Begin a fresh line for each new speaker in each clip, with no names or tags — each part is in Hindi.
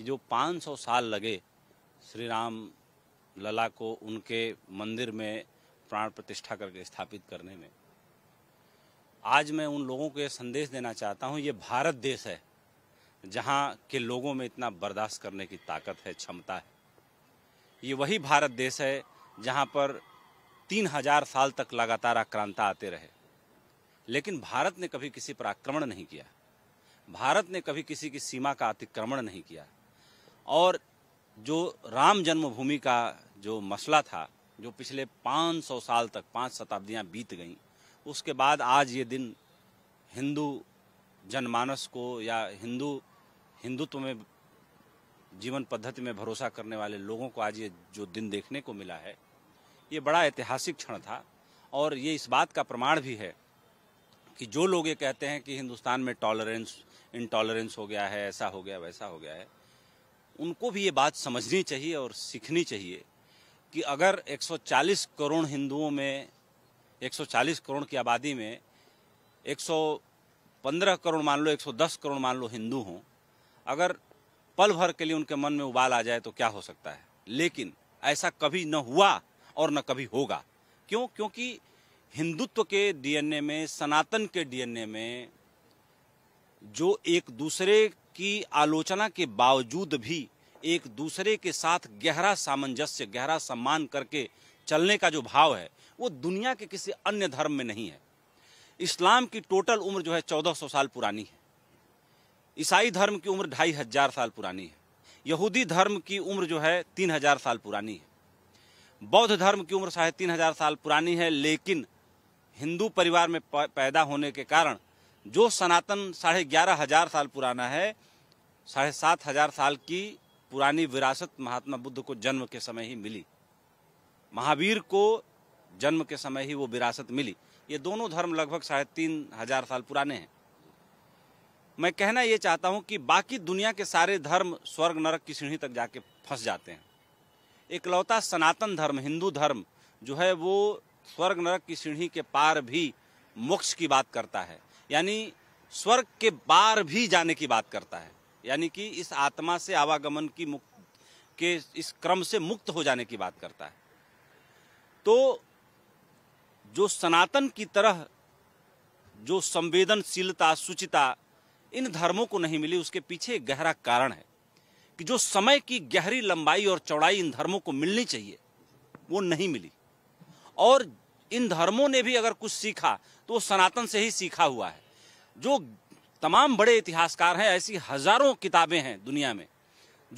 कि जो 500 साल लगे श्री राम लला को उनके मंदिर में प्राण प्रतिष्ठा करके स्थापित करने में आज मैं उन लोगों को यह संदेश देना चाहता हूँ ये भारत देश है जहाँ के लोगों में इतना बर्दाश्त करने की ताकत है क्षमता है ये वही भारत देश है जहाँ पर तीन हजार साल तक लगातार आक्रांता आते रहे लेकिन भारत ने कभी किसी पर आक्रमण नहीं किया भारत ने कभी किसी की सीमा का अतिक्रमण नहीं किया और जो राम जन्मभूमि का जो मसला था जो पिछले 500 साल तक पांच शताब्दियां बीत गईं उसके बाद आज ये दिन हिंदू जनमानस को या हिंदू हिंदुत्व में जीवन पद्धति में भरोसा करने वाले लोगों को आज ये जो दिन देखने को मिला है ये बड़ा ऐतिहासिक क्षण था और ये इस बात का प्रमाण भी है कि जो लोग ये कहते हैं कि हिंदुस्तान में टॉलरेंस इनटॉलरेंस हो गया है ऐसा हो गया वैसा हो गया है उनको भी ये बात समझनी चाहिए और सीखनी चाहिए कि अगर 140 करोड़ हिंदुओं में 140 करोड़ की आबादी में 115 करोड़ मान लो 110 करोड़ मान लो हिंदू हों अगर पल भर के लिए उनके मन में उबाल आ जाए तो क्या हो सकता है लेकिन ऐसा कभी न हुआ और न कभी होगा क्यों क्योंकि हिंदुत्व के डीएनए में सनातन के डीएनए में जो एक दूसरे की आलोचना के बावजूद भी एक दूसरे के साथ गहरा सामंजस्य गहरा सम्मान करके चलने का जो भाव है वो दुनिया के किसी अन्य धर्म में नहीं है इस्लाम की टोटल उम्र जो है 1400 साल पुरानी है ईसाई धर्म की उम्र ढाई हजार साल पुरानी है यहूदी धर्म की उम्र जो है तीन हजार साल पुरानी है बौद्ध धर्म की उम्र साढ़े तीन हजार साल पुरानी है लेकिन हिंदू परिवार में पैदा होने के कारण जो सनातन साढ़े ग्यारह हजार साल पुराना है साढ़े सात हजार साल की पुरानी विरासत महात्मा बुद्ध को जन्म के समय ही मिली महावीर को जन्म के समय ही वो विरासत मिली ये दोनों धर्म लगभग साढ़े तीन हजार साल पुराने हैं मैं कहना ये चाहता हूँ कि बाकी दुनिया के सारे धर्म स्वर्ग नरक की सीढ़ी तक जाके फंस जाते हैं एकलौता सनातन धर्म हिंदू धर्म जो है वो स्वर्ग नरक की सीढ़ी के पार भी मोक्ष की बात करता है यानी स्वर्ग के बार भी जाने की बात करता है यानी कि इस आत्मा से आवागमन की मुक्त के इस क्रम से मुक्त हो जाने की बात करता है तो जो सनातन की तरह जो संवेदनशीलता सुचिता इन धर्मों को नहीं मिली उसके पीछे गहरा कारण है कि जो समय की गहरी लंबाई और चौड़ाई इन धर्मों को मिलनी चाहिए वो नहीं मिली और इन धर्मों ने भी अगर कुछ सीखा तो वो सनातन से ही सीखा हुआ है जो तमाम बड़े इतिहासकार हैं ऐसी हजारों किताबें हैं दुनिया में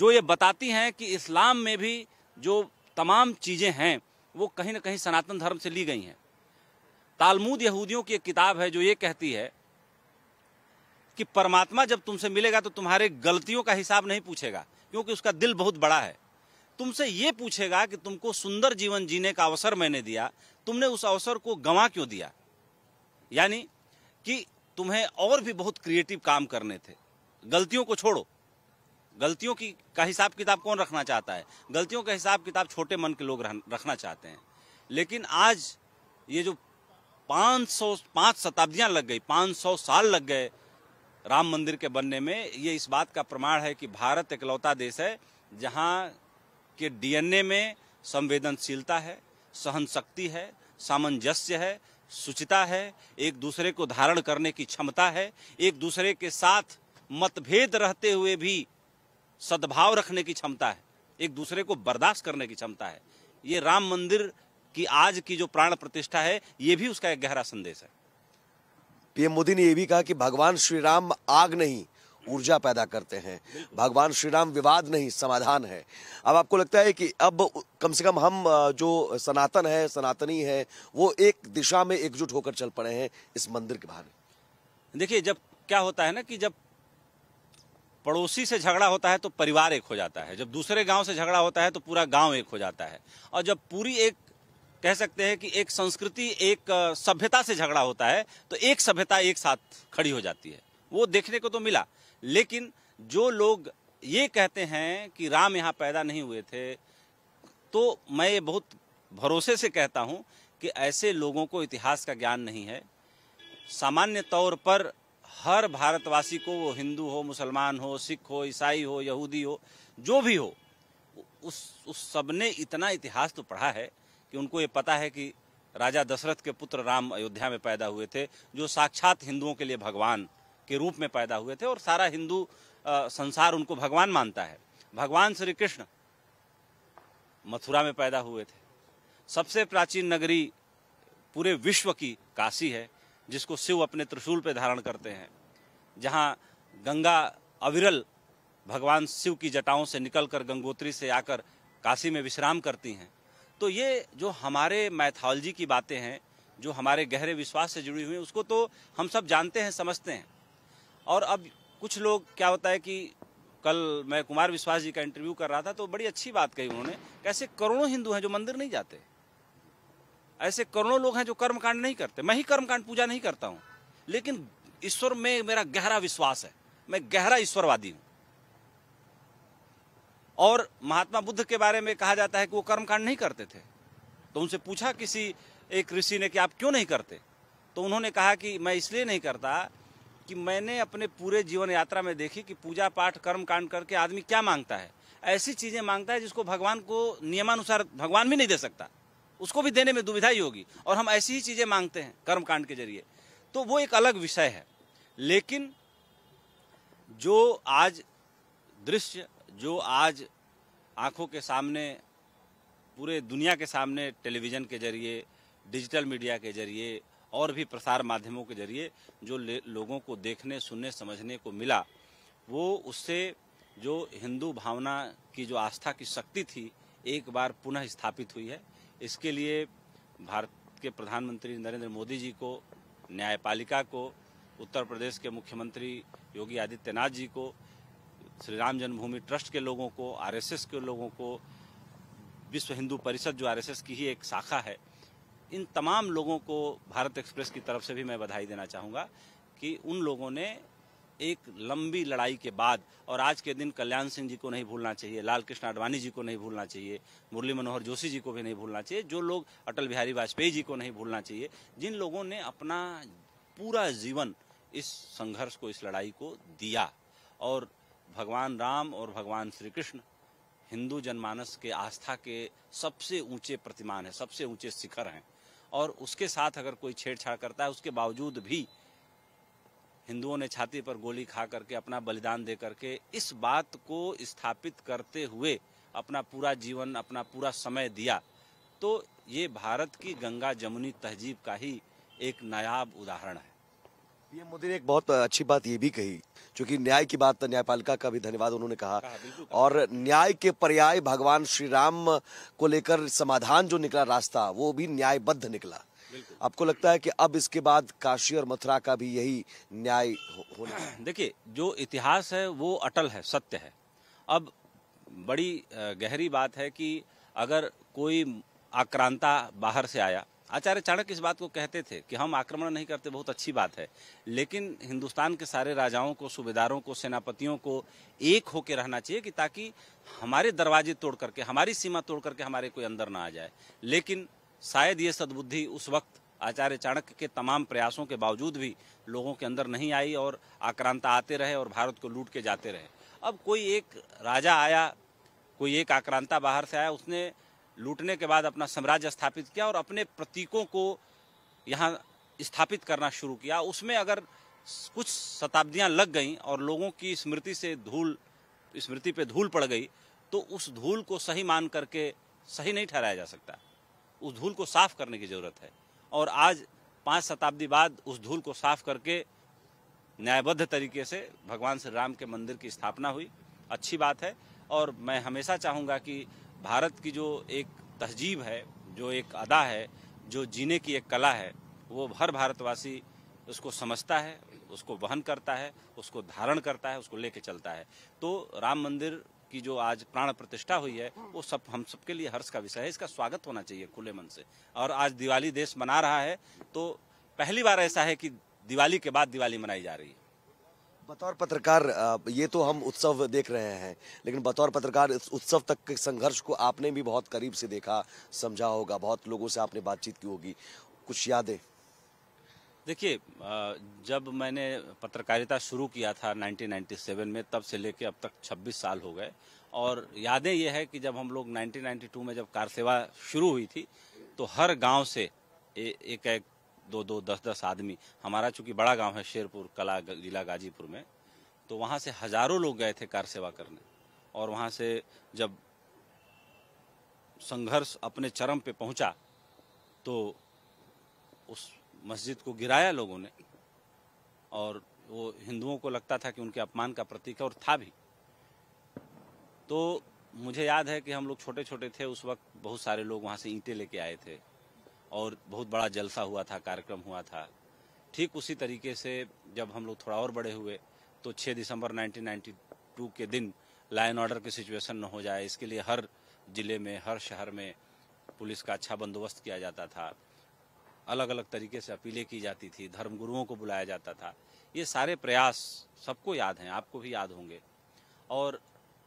जो ये बताती हैं कि इस्लाम में भी जो तमाम चीज़ें हैं वो कहीं ना कहीं सनातन धर्म से ली गई हैं तालमूद यहूदियों की एक किताब है जो ये कहती है कि परमात्मा जब तुमसे मिलेगा तो तुम्हारे गलतियों का हिसाब नहीं पूछेगा क्योंकि उसका दिल बहुत बड़ा है तुमसे ये पूछेगा कि तुमको सुंदर जीवन जीने का अवसर मैंने दिया तुमने उस अवसर को गंवा क्यों दिया यानी कि तुम्हें और भी बहुत क्रिएटिव काम करने थे गलतियों को छोड़ो गलतियों की का हिसाब किताब कौन रखना चाहता है गलतियों का हिसाब किताब छोटे मन के लोग रखना चाहते हैं लेकिन आज ये जो 500 पाँच शताब्दियां लग गई 500 साल लग गए राम मंदिर के बनने में ये इस बात का प्रमाण है कि भारत एकलौता देश है जहाँ के डीएनए में संवेदनशीलता है सहन शक्ति है सामंजस्य है सुचिता है एक दूसरे को धारण करने की क्षमता है एक दूसरे के साथ मतभेद रहते हुए भी सद्भाव रखने की क्षमता है एक दूसरे को बर्दाश्त करने की क्षमता है ये राम मंदिर की आज की जो प्राण प्रतिष्ठा है ये भी उसका एक गहरा संदेश है
पीएम मोदी ने यह भी कहा कि भगवान श्री राम आग नहीं ऊर्जा पैदा करते हैं भगवान श्री राम विवाद नहीं समाधान है अब आपको लगता है कि अब कम से कम हम जो सनातन है सनातनी है वो एक दिशा में एकजुट होकर चल पड़े हैं इस मंदिर के बाहर
देखिए जब क्या होता है ना कि जब पड़ोसी से झगड़ा होता है तो परिवार एक हो जाता है जब दूसरे गांव से झगड़ा होता है तो पूरा गांव एक हो जाता है और जब पूरी एक कह सकते हैं कि एक संस्कृति एक सभ्यता से झगड़ा होता है तो एक सभ्यता एक साथ खड़ी हो जाती है वो देखने को तो मिला लेकिन जो लोग ये कहते हैं कि राम यहाँ पैदा नहीं हुए थे तो मैं ये बहुत भरोसे से कहता हूँ कि ऐसे लोगों को इतिहास का ज्ञान नहीं है सामान्य तौर पर हर भारतवासी को वो हिंदू हो मुसलमान हो सिख हो ईसाई हो यहूदी हो जो भी हो उस उस सबने इतना इतिहास तो पढ़ा है कि उनको ये पता है कि राजा दशरथ के पुत्र राम अयोध्या में पैदा हुए थे जो साक्षात हिंदुओं के लिए भगवान के रूप में पैदा हुए थे और सारा हिंदू संसार उनको भगवान मानता है भगवान श्री कृष्ण मथुरा में पैदा हुए थे सबसे प्राचीन नगरी पूरे विश्व की काशी है जिसको शिव अपने त्रिशूल पर धारण करते हैं जहाँ गंगा अविरल भगवान शिव की जटाओं से निकलकर गंगोत्री से आकर काशी में विश्राम करती हैं तो ये जो हमारे मैथोलॉजी की बातें हैं जो हमारे गहरे विश्वास से जुड़ी हुई हैं उसको तो हम सब जानते हैं समझते हैं और अब कुछ लोग क्या होता है कि कल मैं कुमार विश्वास जी का इंटरव्यू कर रहा था तो बड़ी अच्छी बात कही उन्होंने कैसे करोड़ों हिंदू हैं जो मंदिर नहीं जाते ऐसे करोड़ों लोग हैं जो कर्मकांड नहीं करते मैं ही कर्मकांड पूजा नहीं करता हूं लेकिन ईश्वर में मेरा गहरा विश्वास है मैं गहरा ईश्वरवादी हूं और महात्मा बुद्ध के बारे में कहा जाता है कि वो कर्मकांड नहीं करते थे तो उनसे पूछा किसी एक ऋषि ने कि आप क्यों नहीं करते तो उन्होंने कहा कि मैं इसलिए नहीं करता कि मैंने अपने पूरे जीवन यात्रा में देखी कि पूजा पाठ कर्म कांड करके आदमी क्या मांगता है ऐसी चीजें मांगता है जिसको भगवान को नियमानुसार भगवान भी नहीं दे सकता उसको भी देने में दुविधा ही होगी और हम ऐसी ही चीजें मांगते हैं कर्म कांड के जरिए तो वो एक अलग विषय है लेकिन जो आज दृश्य जो आज आंखों के सामने पूरे दुनिया के सामने टेलीविज़न के जरिए डिजिटल मीडिया के जरिए और भी प्रसार माध्यमों के जरिए जो लोगों को देखने सुनने समझने को मिला वो उससे जो हिंदू भावना की जो आस्था की शक्ति थी एक बार पुनः स्थापित हुई है इसके लिए भारत के प्रधानमंत्री नरेंद्र मोदी जी को न्यायपालिका को उत्तर प्रदेश के मुख्यमंत्री योगी आदित्यनाथ जी को श्री राम जन्मभूमि ट्रस्ट के लोगों को आरएसएस के लोगों को विश्व हिंदू परिषद जो आरएसएस की ही एक शाखा है इन तमाम लोगों को भारत एक्सप्रेस की तरफ से भी मैं बधाई देना चाहूँगा कि उन लोगों ने एक लंबी लड़ाई के बाद और आज के दिन कल्याण सिंह जी को नहीं भूलना चाहिए लाल कृष्ण आडवाणी जी को नहीं भूलना चाहिए मुरली मनोहर जोशी जी को भी नहीं भूलना चाहिए जो लोग अटल बिहारी वाजपेयी जी को नहीं भूलना चाहिए जिन लोगों ने अपना पूरा जीवन इस संघर्ष को इस लड़ाई को दिया और भगवान राम और भगवान श्री कृष्ण हिंदू जनमानस के आस्था के सबसे ऊंचे प्रतिमान है सबसे ऊंचे शिखर हैं और उसके साथ अगर कोई छेड़छाड़ करता है उसके बावजूद भी हिंदुओं ने छाती पर गोली खा करके अपना बलिदान दे करके इस बात को स्थापित करते हुए अपना पूरा जीवन अपना पूरा समय दिया तो ये भारत की गंगा जमुनी तहजीब का ही एक नायाब उदाहरण है
पीएम मोदी ने एक बहुत अच्छी बात ये भी कही क्योंकि न्याय की बात न्यायपालिका का भी धन्यवाद उन्होंने कहा और न्याय के पर्याय भगवान श्री राम को लेकर समाधान जो निकला रास्ता वो भी न्यायबद्ध निकला आपको लगता है कि अब इसके बाद काशी और मथुरा का भी यही
न्याय होना हो देखिए जो इतिहास है वो अटल है सत्य है अब बड़ी गहरी बात है कि अगर कोई आक्रांता बाहर से आया आचार्य चाणक्य इस बात को कहते थे कि हम आक्रमण नहीं करते बहुत अच्छी बात है लेकिन हिंदुस्तान के सारे राजाओं को सूबेदारों को सेनापतियों को एक होकर रहना चाहिए कि ताकि हमारे दरवाजे तोड़ करके हमारी सीमा तोड़ करके हमारे कोई अंदर ना आ जाए लेकिन शायद ये सद्बुद्धि उस वक्त आचार्य चाणक्य के तमाम प्रयासों के बावजूद भी लोगों के अंदर नहीं आई और आक्रांता आते रहे और भारत को लूट के जाते रहे अब कोई एक राजा आया कोई एक आक्रांता बाहर से आया उसने लूटने के बाद अपना साम्राज्य स्थापित किया और अपने प्रतीकों को यहाँ स्थापित करना शुरू किया उसमें अगर कुछ शताब्दियाँ लग गईं और लोगों की स्मृति से धूल स्मृति पे धूल पड़ गई तो उस धूल को सही मान करके सही नहीं ठहराया जा सकता उस धूल को साफ करने की ज़रूरत है और आज पाँच शताब्दी बाद उस धूल को साफ करके न्यायबद्ध तरीके से भगवान श्री राम के मंदिर की स्थापना हुई अच्छी बात है और मैं हमेशा चाहूँगा कि भारत की जो एक तहजीब है जो एक अदा है जो जीने की एक कला है वो हर भारतवासी उसको समझता है उसको वहन करता है उसको धारण करता है उसको लेके चलता है तो राम मंदिर की जो आज प्राण प्रतिष्ठा हुई है वो सब हम सबके लिए हर्ष का विषय है इसका स्वागत होना चाहिए खुले मन से और आज दिवाली देश मना रहा है तो पहली बार ऐसा है कि दिवाली के बाद दिवाली मनाई जा रही है बतौर
पत्रकार ये तो हम उत्सव देख रहे हैं लेकिन बतौर पत्रकार इस उत्सव तक के संघर्ष को आपने भी बहुत करीब से देखा समझा होगा बहुत लोगों से आपने बातचीत की होगी कुछ यादें
देखिए जब मैंने पत्रकारिता शुरू किया था 1997 में तब से लेके अब तक 26 साल हो गए और यादें ये है कि जब हम लोग 1992 में जब कार सेवा शुरू हुई थी तो हर गांव से ए, एक एक दो दो दस दस आदमी हमारा चूंकि बड़ा गांव है शेरपुर कला जिला गाजीपुर में तो वहाँ से हजारों लोग गए थे कार सेवा करने और वहाँ से जब संघर्ष अपने चरम पे पहुँचा तो उस मस्जिद को गिराया लोगों ने और वो हिंदुओं को लगता था कि उनके अपमान का प्रतीक है और था भी तो मुझे याद है कि हम लोग छोटे छोटे थे उस वक्त बहुत सारे लोग वहाँ से ईंटें लेके आए थे और बहुत बड़ा जलसा हुआ था कार्यक्रम हुआ था ठीक उसी तरीके से जब हम लोग थोड़ा और बड़े हुए तो 6 दिसंबर 1992 के दिन लाइन ऑर्डर की सिचुएशन न हो जाए इसके लिए हर जिले में हर शहर में पुलिस का अच्छा बंदोबस्त किया जाता था अलग अलग तरीके से अपीलें की जाती थी धर्मगुरुओं को बुलाया जाता था ये सारे प्रयास सबको याद हैं आपको भी याद होंगे और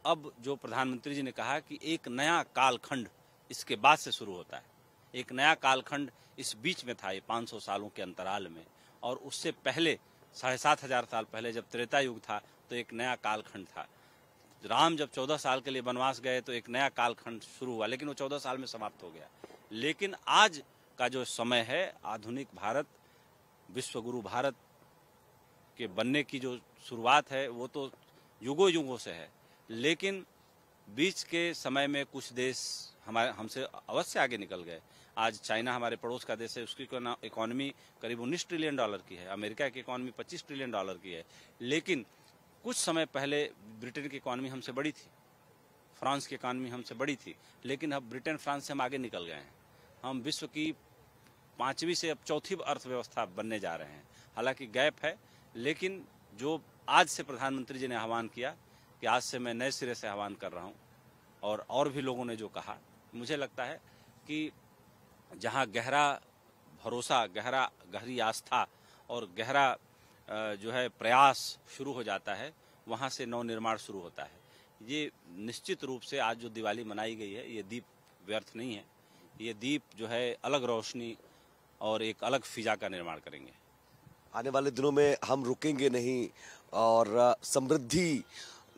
अब जो प्रधानमंत्री जी ने कहा कि एक नया कालखंड इसके बाद से शुरू होता है एक नया कालखंड इस बीच में था ये 500 सालों के अंतराल में और उससे पहले साढ़े सात हजार साल पहले जब त्रेता युग था तो एक नया कालखंड था राम जब चौदह साल के लिए वनवास गए तो एक नया कालखंड शुरू हुआ लेकिन वो चौदह साल में समाप्त हो गया लेकिन आज का जो समय है आधुनिक भारत विश्वगुरु भारत के बनने की जो शुरुआत है वो तो युगों युगों से है लेकिन बीच के समय में कुछ देश हमारे हमसे अवश्य आगे निकल गए आज चाइना हमारे पड़ोस का देश है उसकी इकोनॉमी करीब उन्नीस ट्रिलियन डॉलर की है अमेरिका की इकोनॉमी पच्चीस ट्रिलियन डॉलर की है लेकिन कुछ समय पहले ब्रिटेन की इकोनॉमी हमसे बड़ी थी फ्रांस की इकोनॉमी हमसे बड़ी थी लेकिन अब ब्रिटेन फ्रांस से हम आगे निकल गए हैं हम विश्व की पांचवी से अब चौथी अर्थव्यवस्था बनने जा रहे हैं हालांकि गैप है लेकिन जो आज से प्रधानमंत्री जी ने आह्वान किया कि आज से मैं नए सिरे से आह्वान कर रहा हूँ और और भी लोगों ने जो कहा मुझे लगता है कि जहाँ गहरा भरोसा गहरा गहरी आस्था और गहरा जो है प्रयास शुरू हो जाता है वहाँ से निर्माण शुरू होता है ये निश्चित रूप से आज जो दिवाली मनाई गई है ये दीप व्यर्थ नहीं है ये दीप जो है अलग रोशनी और एक अलग फिजा का निर्माण करेंगे
आने वाले दिनों में हम रुकेंगे नहीं और समृद्धि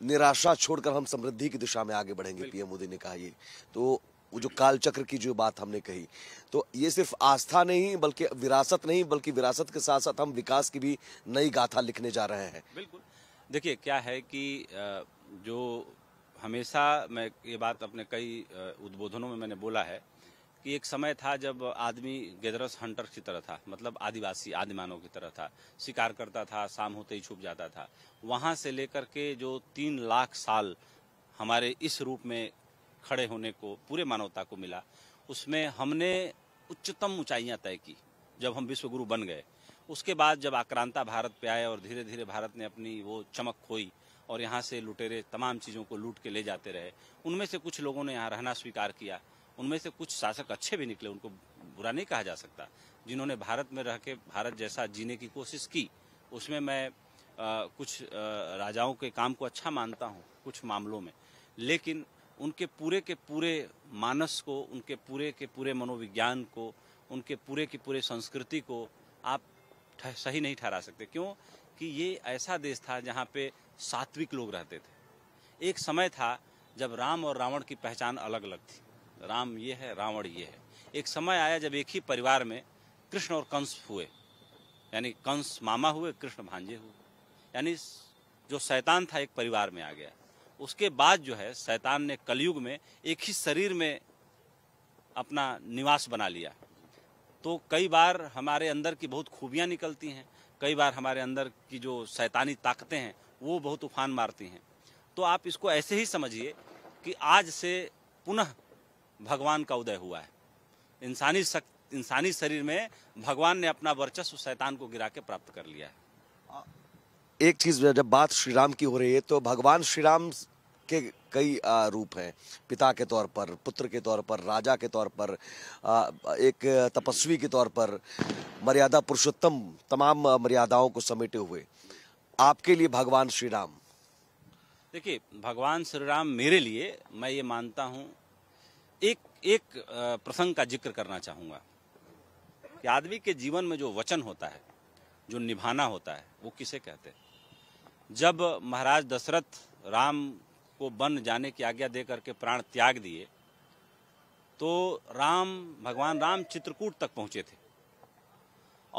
निराशा छोड़कर हम समृद्धि की दिशा में आगे बढ़ेंगे पीएम मोदी ने कहा ये तो वो जो कालचक्र की जो बात हमने कही तो ये सिर्फ आस्था नहीं बल्कि विरासत नहीं बल्कि विरासत के साथ साथ हम विकास की भी नई गाथा लिखने जा रहे हैं
बिल्कुल देखिए क्या है कि जो हमेशा मैं ये बात अपने कई उद्बोधनों में मैंने बोला है कि एक समय था जब आदमी गेदरस हंटर की तरह था मतलब आदिवासी आदिमानव की तरह था शिकार करता था शाम होते ही छुप जाता था वहाँ से लेकर के जो तीन लाख साल हमारे इस रूप में खड़े होने को पूरे मानवता को मिला उसमें हमने उच्चतम ऊंचाइयां तय की जब हम विश्वगुरु बन गए उसके बाद जब आक्रांता भारत पे आए और धीरे धीरे भारत ने अपनी वो चमक खोई और यहाँ से लुटेरे तमाम चीज़ों को लूट के ले जाते रहे उनमें से कुछ लोगों ने यहाँ रहना स्वीकार किया उनमें से कुछ शासक अच्छे भी निकले उनको बुरा नहीं कहा जा सकता जिन्होंने भारत में रह के भारत जैसा जीने की कोशिश की उसमें मैं आ, कुछ आ, राजाओं के काम को अच्छा मानता हूँ कुछ मामलों में लेकिन उनके पूरे के पूरे मानस को उनके पूरे के पूरे मनोविज्ञान को उनके पूरे के पूरे संस्कृति को आप सही नहीं ठहरा सकते क्यों कि ये ऐसा देश था जहाँ पे सात्विक लोग रहते थे एक समय था जब राम और रावण की पहचान अलग अलग थी राम ये है रावण ये है एक समय आया जब एक ही परिवार में कृष्ण और कंस हुए यानी कंस मामा हुए कृष्ण भांजे हुए यानी जो शैतान था एक परिवार में आ गया उसके बाद जो है शैतान ने कलयुग में एक ही शरीर में अपना निवास बना लिया तो कई बार हमारे अंदर की बहुत खूबियाँ निकलती हैं कई बार हमारे अंदर की जो शैतानी ताकतें हैं वो बहुत उफान मारती हैं तो आप इसको ऐसे ही समझिए कि आज से पुनः भगवान का उदय हुआ है इंसानी शक्ति इंसानी शरीर में भगवान ने अपना वर्चस्व शैतान को गिरा के प्राप्त कर लिया है
एक चीज़ जब बात श्री राम की हो रही है तो भगवान श्री राम के कई रूप हैं पिता के तौर पर पुत्र के तौर पर राजा के तौर पर एक तपस्वी के तौर पर मर्यादा पुरुषोत्तम तमाम मर्यादाओं को समेटे हुए आपके लिए भगवान श्री राम
देखिए भगवान श्री राम मेरे लिए मैं ये मानता हूँ एक एक प्रसंग का जिक्र करना चाहूँगा कि आदमी के जीवन में जो वचन होता है जो निभाना होता है वो किसे कहते हैं जब महाराज दशरथ राम को बन जाने की आज्ञा दे करके प्राण त्याग दिए तो राम भगवान राम चित्रकूट तक पहुंचे थे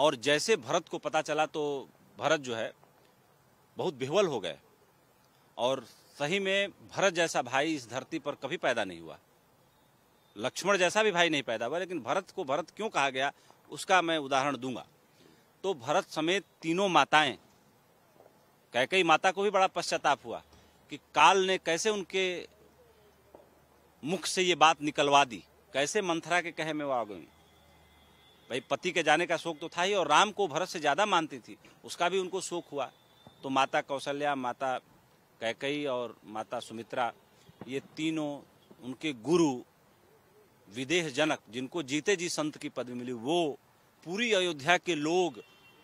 और जैसे भरत को पता चला तो भरत जो है बहुत बिहवल हो गए और सही में भरत जैसा भाई इस धरती पर कभी पैदा नहीं हुआ लक्ष्मण जैसा भी भाई नहीं पैदा हुआ लेकिन भरत को भरत क्यों कहा गया उसका मैं उदाहरण दूंगा तो भरत समेत तीनों माताएं कैकई माता को भी बड़ा पश्चाताप हुआ कि काल ने कैसे उनके मुख से ये बात निकलवा दी कैसे मंथरा के कहे में वो आ गई भाई पति के जाने का शोक तो था ही और राम को भरत से ज़्यादा मानती थी उसका भी उनको शोक हुआ तो माता कौशल्या माता कैकई और माता सुमित्रा ये तीनों उनके गुरु विदेह जनक जिनको जीते जी संत की पदवी मिली वो पूरी अयोध्या के लोग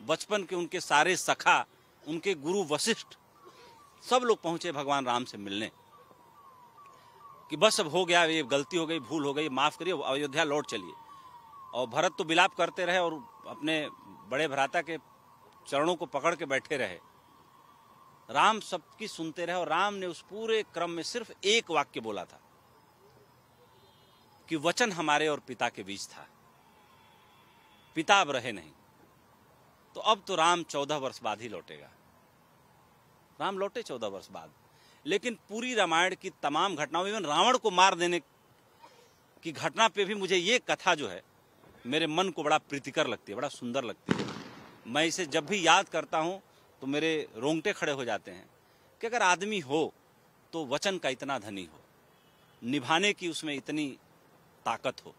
बचपन के उनके सारे सखा उनके गुरु वशिष्ठ सब लोग पहुंचे भगवान राम से मिलने कि बस अब हो गया ये गलती हो गई भूल हो गई माफ करिए अयोध्या लौट चलिए और भरत तो बिलाप करते रहे और अपने बड़े भ्राता के चरणों को पकड़ के बैठे रहे राम सबकी सुनते रहे और राम ने उस पूरे क्रम में सिर्फ एक वाक्य बोला था कि वचन हमारे और पिता के बीच था पिता अब रहे नहीं तो अब तो राम चौदह वर्ष बाद ही लौटेगा राम लौटे चौदह वर्ष बाद लेकिन पूरी रामायण की तमाम घटनाओं इवन रावण को मार देने की घटना पे भी मुझे ये कथा जो है मेरे मन को बड़ा प्रीतिकर लगती है बड़ा सुंदर लगती है मैं इसे जब भी याद करता हूँ तो मेरे रोंगटे खड़े हो जाते हैं कि अगर आदमी हो तो वचन का इतना धनी हो निभाने की उसमें इतनी ताकत हो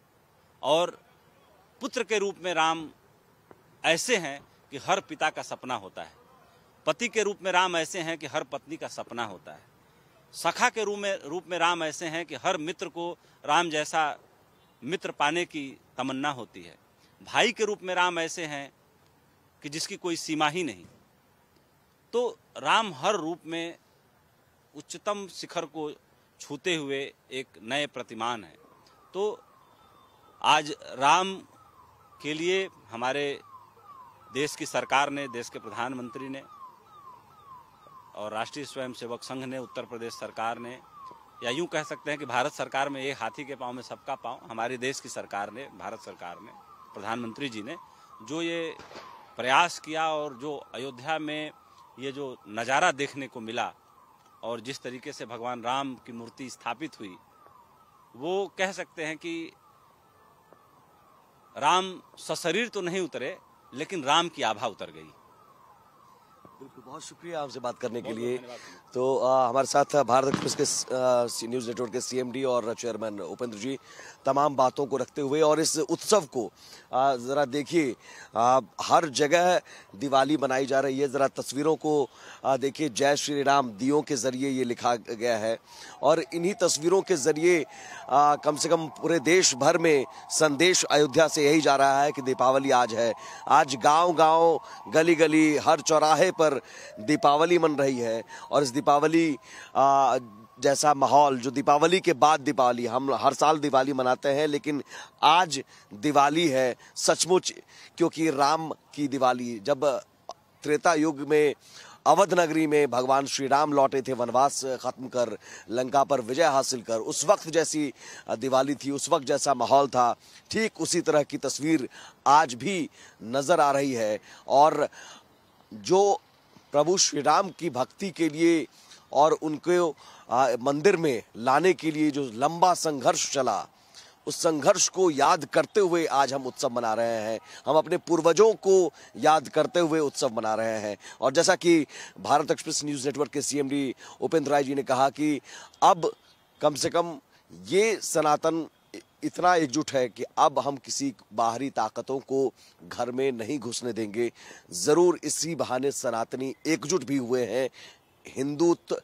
और पुत्र के रूप में राम ऐसे हैं कि हर पिता का सपना होता है पति के रूप में राम ऐसे हैं कि हर पत्नी का सपना होता है सखा के रूप में रूप में राम ऐसे हैं कि हर मित्र को राम जैसा मित्र पाने की तमन्ना होती है भाई के रूप में राम ऐसे हैं कि जिसकी कोई सीमा ही नहीं तो राम हर रूप में उच्चतम शिखर को छूते हुए एक नए प्रतिमान है तो आज राम के लिए हमारे देश की सरकार ने देश के प्रधानमंत्री ने और राष्ट्रीय स्वयंसेवक संघ ने उत्तर प्रदेश सरकार ने या यूं कह सकते हैं कि भारत सरकार में एक हाथी के पांव में सबका पांव हमारे देश की सरकार ने भारत सरकार ने प्रधानमंत्री जी ने जो ये प्रयास किया और जो अयोध्या में ये जो नज़ारा देखने को मिला और जिस तरीके से भगवान राम की मूर्ति स्थापित हुई वो कह सकते हैं कि राम सशरीर तो नहीं उतरे लेकिन राम की आभा उतर गई बिल्कुल
बहुत शुक्रिया आपसे बात करने के लिए तो आ, हमारे साथ भारत एक्सप्रेस के न्यूज़ नेटवर्क के सीएमडी और चेयरमैन उपेंद्र जी तमाम बातों को रखते हुए और इस उत्सव को ज़रा देखिए हर जगह दिवाली मनाई जा रही है ज़रा तस्वीरों को देखिए जय श्री राम दियों के ज़रिए ये लिखा गया है और इन्हीं तस्वीरों के ज़रिए कम से कम पूरे देश भर में संदेश अयोध्या से यही जा रहा है कि दीपावली आज है आज गाँव गाँव गली गली हर चौराहे पर पर दीपावली मन रही है और इस दीपावली जैसा माहौल जो दीपावली के बाद दीपावली हम हर साल दिवाली मनाते हैं लेकिन आज दिवाली है सचमुच क्योंकि राम की दिवाली जब त्रेता युग में अवध नगरी में भगवान श्री राम लौटे थे वनवास खत्म कर लंका पर विजय हासिल कर उस वक्त जैसी दिवाली थी उस वक्त जैसा माहौल था ठीक उसी तरह की तस्वीर आज भी नज़र आ रही है और जो प्रभु श्री राम की भक्ति के लिए और उनके मंदिर में लाने के लिए जो लंबा संघर्ष चला उस संघर्ष को याद करते हुए आज हम उत्सव मना रहे हैं हम अपने पूर्वजों को याद करते हुए उत्सव मना रहे हैं और जैसा कि भारत एक्सप्रेस न्यूज़ नेटवर्क के सीएमडी उपेंद्र राय जी ने कहा कि अब कम से कम ये सनातन इतना एकजुट है कि अब हम किसी बाहरी ताकतों को घर में नहीं घुसने देंगे ज़रूर इसी बहाने सनातनी एकजुट भी हुए हैं हिंदुत्व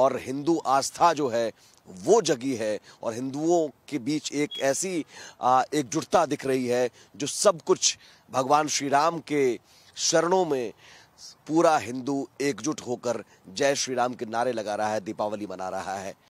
और हिंदू आस्था जो है वो जगी है और हिंदुओं के बीच एक ऐसी एकजुटता दिख रही है जो सब कुछ भगवान श्री राम के शरणों में पूरा हिंदू एकजुट होकर जय श्री राम के नारे लगा रहा है दीपावली मना रहा है